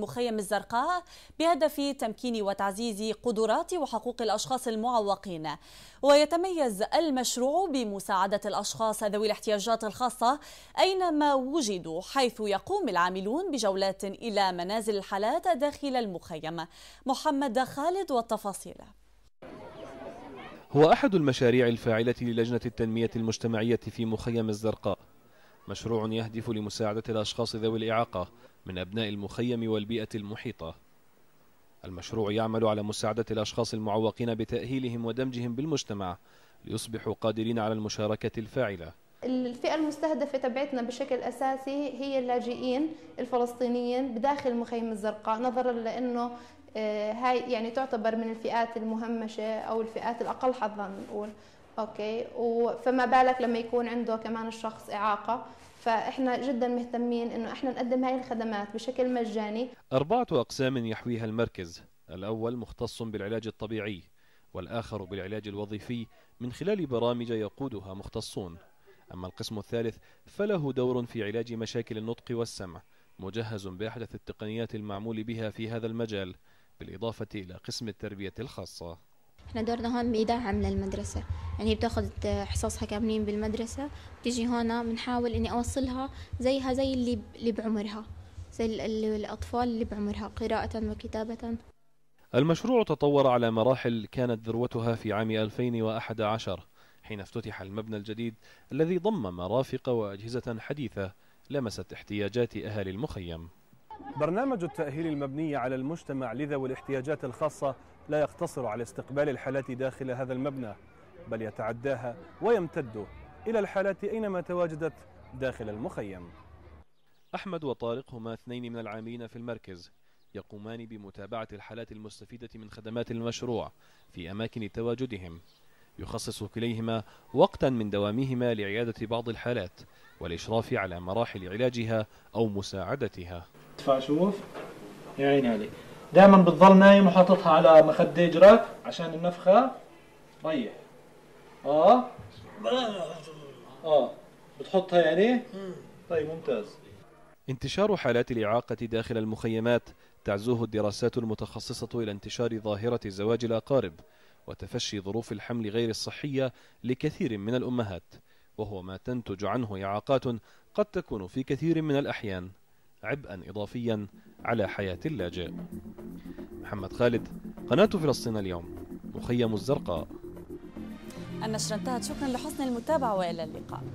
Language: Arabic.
مخيم الزرقاء بهدف تمكين وتعزيز قدرات وحقوق الأشخاص المعوقين ويتميز المشروع بمساعدة الأشخاص ذوي الاحتياجات الخاصة أينما وجدوا حيث يقوم العاملون بجولات إلى منازل الحالات داخل المخيم محمد خالد والتفاصيل هو أحد المشاريع الفاعلة للجنة التنمية المجتمعية في مخيم الزرقاء مشروع يهدف لمساعدة الأشخاص ذوي الإعاقة من أبناء المخيم والبيئة المحيطة المشروع يعمل على مساعدة الأشخاص المعوقين بتأهيلهم ودمجهم بالمجتمع ليصبحوا قادرين على المشاركة الفاعلة الفئة المستهدفة تبعتنا بشكل أساسي هي اللاجئين الفلسطينيين بداخل المخيم الزرقاء نظرا لأنه آه، هاي يعني تعتبر من الفئات المهمشة أو الفئات الأقل حظا نقول اوكي وفما بالك لما يكون عنده كمان الشخص اعاقه فاحنا جدا مهتمين انه احنا نقدم هاي الخدمات بشكل مجاني اربعه اقسام يحويها المركز الاول مختص بالعلاج الطبيعي والاخر بالعلاج الوظيفي من خلال برامج يقودها مختصون اما القسم الثالث فله دور في علاج مشاكل النطق والسمع مجهز باحدث التقنيات المعمول بها في هذا المجال بالاضافه الى قسم التربيه الخاصه احنا دورنا هون بيدعم للمدرسة يعني بتاخد حصصها كاملين بالمدرسة بتيجي هون بنحاول إني أوصلها زيها زي اللي اللي بعمرها زي الأطفال اللي بعمرها قراءة وكتابة المشروع تطور على مراحل كانت ذروتها في عام 2011 حين افتتح المبنى الجديد الذي ضم مرافق وأجهزة حديثة لمست احتياجات أهالي المخيم برنامج التأهيل المبني على المجتمع لذوي الاحتياجات الخاصة لا يقتصر على استقبال الحالات داخل هذا المبنى بل يتعداها ويمتد إلى الحالات أينما تواجدت داخل المخيم أحمد وطارق هما اثنين من العاملين في المركز يقومان بمتابعة الحالات المستفيدة من خدمات المشروع في أماكن تواجدهم يخصص كليهما وقتا من دوامهما لعيادة بعض الحالات والإشراف على مراحل علاجها أو مساعدتها ارفع شوف يا عيني عليك دائما بتظل نايم وحاططها على مخده اجرك عشان النفخه ريح اه اه بتحطها يعني طيب ممتاز انتشار حالات الإعاقة داخل المخيمات تعزوه الدراسات المتخصصة إلى انتشار ظاهرة زواج الأقارب وتفشي ظروف الحمل غير الصحية لكثير من الأمهات وهو ما تنتج عنه إعاقات قد تكون في كثير من الأحيان عبئا إضافيا على حياة اللاجئ محمد خالد قناة فلسطين اليوم مخيم الزرقاء النشرة انتهت شكرا لحسن المتابعة وإلى اللقاء